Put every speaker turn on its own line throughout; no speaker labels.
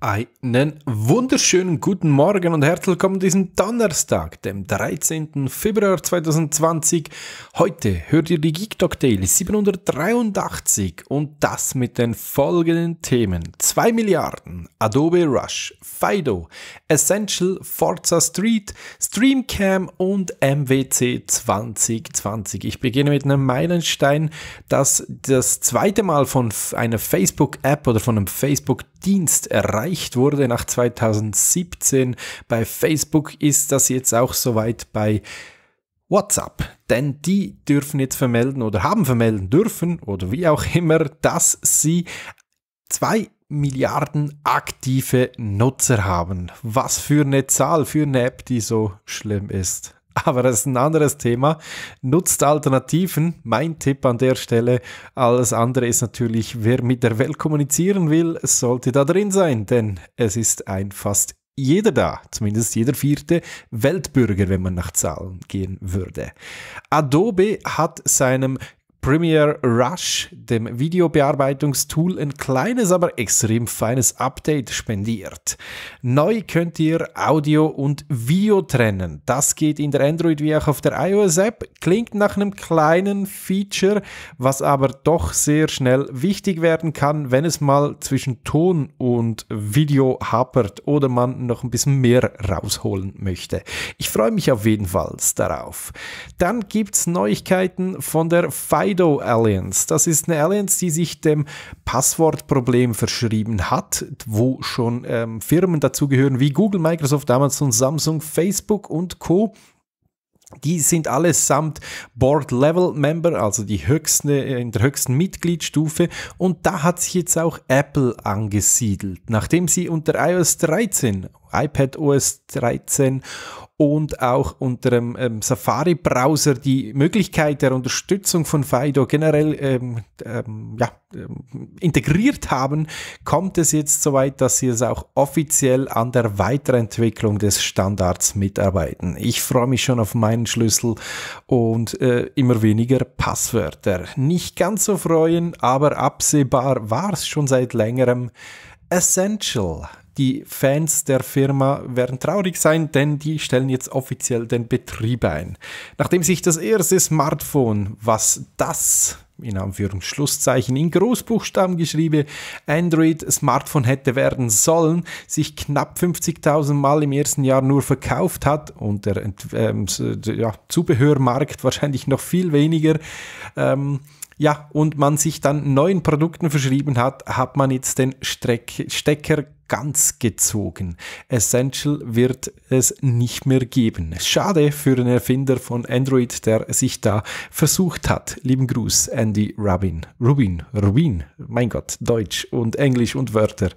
Einen wunderschönen guten Morgen und herzlich willkommen diesen Donnerstag, dem 13. Februar 2020. Heute hört ihr die Geek Talk Daily 783 und das mit den folgenden Themen. 2 Milliarden, Adobe Rush, Fido, Essential, Forza Street, Streamcam und MWC 2020. Ich beginne mit einem Meilenstein, das das zweite Mal von einer Facebook-App oder von einem Facebook-Dienst erreicht erreicht wurde nach 2017 bei Facebook, ist das jetzt auch soweit bei WhatsApp. Denn die dürfen jetzt vermelden oder haben vermelden dürfen oder wie auch immer, dass sie zwei Milliarden aktive Nutzer haben. Was für eine Zahl für eine App, die so schlimm ist. aber das ist ein anderes Thema. Nutzt Alternativen, mein Tipp an der Stelle. Alles andere ist natürlich, wer mit der Welt kommunizieren will, sollte da drin sein, denn es ist ein fast jeder da, zumindest jeder vierte Weltbürger, wenn man nach Zahlen gehen würde. Adobe hat seinem Premiere Rush, dem Videobearbeitungstool, ein kleines, aber extrem feines Update spendiert. Neu könnt ihr Audio und Video trennen. Das geht in der Android wie auch auf der iOS-App. Klingt nach einem kleinen Feature, was aber doch sehr schnell wichtig werden kann, wenn es mal zwischen Ton und Video hapert oder man noch ein bisschen mehr rausholen möchte. Ich freue mich auf jeden Fall darauf. Dann gibt es Neuigkeiten von der Fido Shadow Alliance. Das ist eine Alliance, die sich dem Passwortproblem verschrieben hat, wo schon ähm, Firmen dazugehören wie Google, Microsoft, Amazon, Samsung, Facebook und Co. Die sind allesamt Board Level Member, also die höchsten, äh, in der höchsten Mitgliedsstufe. Und da hat sich jetzt auch Apple angesiedelt, nachdem sie unter iOS 13, iPad OS 13 und auch unter dem ähm, Safari-Browser die Möglichkeit der Unterstützung von FIDO generell ähm, ähm, ja, ähm, integriert haben, kommt es jetzt so weit, dass sie es auch offiziell an der Weiterentwicklung des Standards mitarbeiten. Ich freue mich schon auf meinen Schlüssel und äh, immer weniger Passwörter. Nicht ganz so freuen, aber absehbar war es schon seit längerem. Essential die Fans der Firma werden traurig sein, denn die stellen jetzt offiziell den Betrieb ein. Nachdem sich das erste Smartphone, was das in Anführungsschlusszeichen in Großbuchstaben geschrieben, Android-Smartphone hätte werden sollen, sich knapp 50.000 Mal im ersten Jahr nur verkauft hat und der ähm, ja, Zubehörmarkt wahrscheinlich noch viel weniger. Ähm, ja, und man sich dann neuen Produkten verschrieben hat, hat man jetzt den Streck Stecker ganz gezogen. Essential wird es nicht mehr geben. Schade für den Erfinder von Android, der sich da versucht hat. Lieben Gruß, Andy Rubin. Rubin, Rubin, mein Gott, Deutsch und Englisch und Wörter.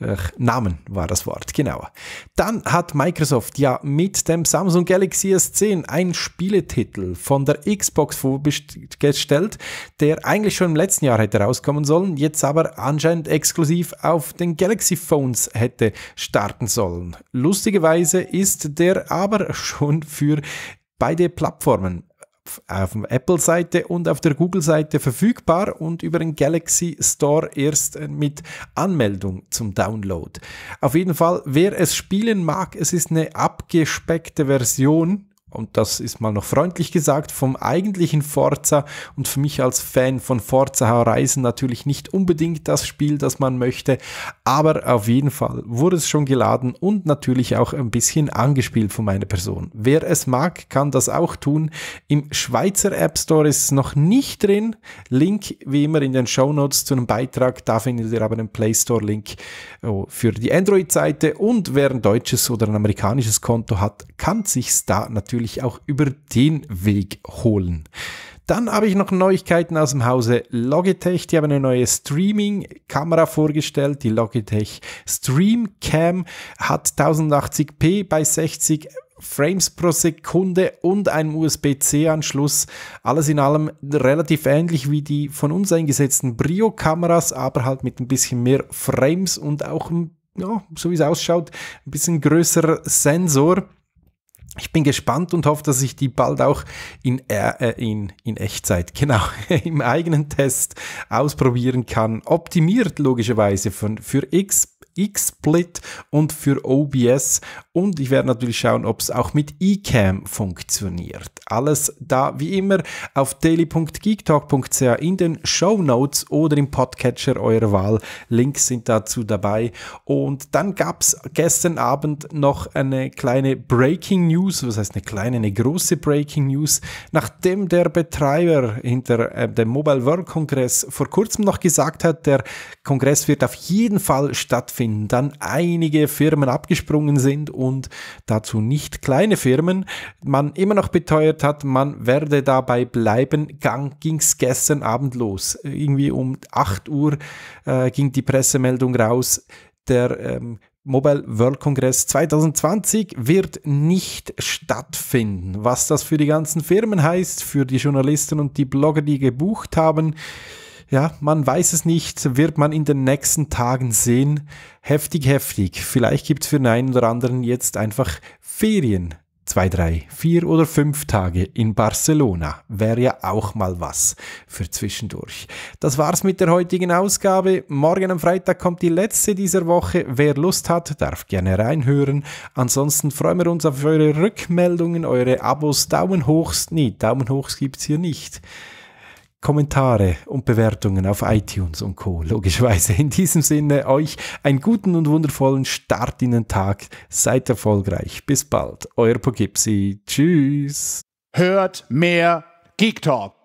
Äh, Namen war das Wort, genau. Dann hat Microsoft ja mit dem Samsung Galaxy S10 einen Spieletitel von der Xbox vorgestellt, der eigentlich schon im letzten Jahr hätte rauskommen sollen, jetzt aber anscheinend exklusiv auf den Galaxy Phone Defense hätte starten sollen. Lustigerweise ist der aber schon für beide Plattformen auf der Apple-Seite und auf der Google-Seite verfügbar und über den Galaxy Store erst äh, mit Anmeldung zum Download. Auf jeden Fall, wer es spielen mag, es ist eine abgespeckte Version und das ist mal noch freundlich gesagt, vom eigentlichen Forza und für mich als Fan von Forza Horizon natürlich nicht unbedingt das Spiel, das man möchte, aber auf jeden Fall wurde es schon geladen und natürlich auch ein bisschen angespielt von meiner Person. Wer es mag, kann das auch tun. Im Schweizer App Store ist es noch nicht drin. Link wie immer in den Show Notes zu einem Beitrag. Da findet ihr aber den Play Store Link oh, für die Android-Seite und wer ein deutsches oder ein amerikanisches Konto hat, kann sich da natürlich natürlich auch über den Weg holen. Dann habe ich noch Neuigkeiten aus dem Hause Logitech. Die haben eine neue Streaming-Kamera vorgestellt. Die Logitech Streamcam hat 1080p bei 60 Frames pro Sekunde und einen USB-C-Anschluss. Alles in allem relativ ähnlich wie die von uns eingesetzten Brio-Kameras, aber halt mit ein bisschen mehr Frames und auch, ja, so wie es ausschaut, ein bisschen größerer Sensor. Ich bin gespannt und hoffe, dass ich die bald auch in, äh, in, in Echtzeit, genau, im eigenen Test ausprobieren kann. Optimiert logischerweise von, für X, XSplit und für OBS. Und ich werde natürlich schauen, ob es auch mit eCam funktioniert. Alles da wie immer auf daily.geektalk.ch in den Show Notes oder im Podcatcher eurer Wahl. Links sind dazu dabei. Und dann gab es gestern Abend noch eine kleine Breaking News. Was heißt eine kleine, eine große Breaking News? Nachdem der Betreiber hinter äh, dem Mobile World Congress vor kurzem noch gesagt hat, der Kongress wird auf jeden Fall stattfinden sind, dann einige Firmen abgesprungen sind und dazu nicht kleine Firmen, man immer noch beteuert hat, man werde dabei bleiben, ging es gestern Abend los. Irgendwie um 8 Uhr äh, ging die Pressemeldung raus, der ähm, Mobile World Congress 2020 wird nicht stattfinden. Was das für die ganzen Firmen heißt, für die Journalisten und die Blogger, die gebucht haben, ja, man weiß es nicht, wird man in den nächsten Tagen sehen. Heftig, heftig. Vielleicht gibt es für den einen oder anderen jetzt einfach Ferien. Zwei, drei, vier oder fünf Tage in Barcelona wäre ja auch mal was für zwischendurch. Das war's mit der heutigen Ausgabe. Morgen am Freitag kommt die letzte dieser Woche. Wer Lust hat, darf gerne reinhören. Ansonsten freuen wir uns auf eure Rückmeldungen, eure Abos. Daumen hochs, nee, Daumen hochs gibt's hier nicht. Kommentare und Bewertungen auf iTunes und Co. Logischerweise. In diesem Sinne euch einen guten und wundervollen Start in den Tag. Seid erfolgreich. Bis bald. Euer Pogipsi. Tschüss. Hört mehr Geek Talk.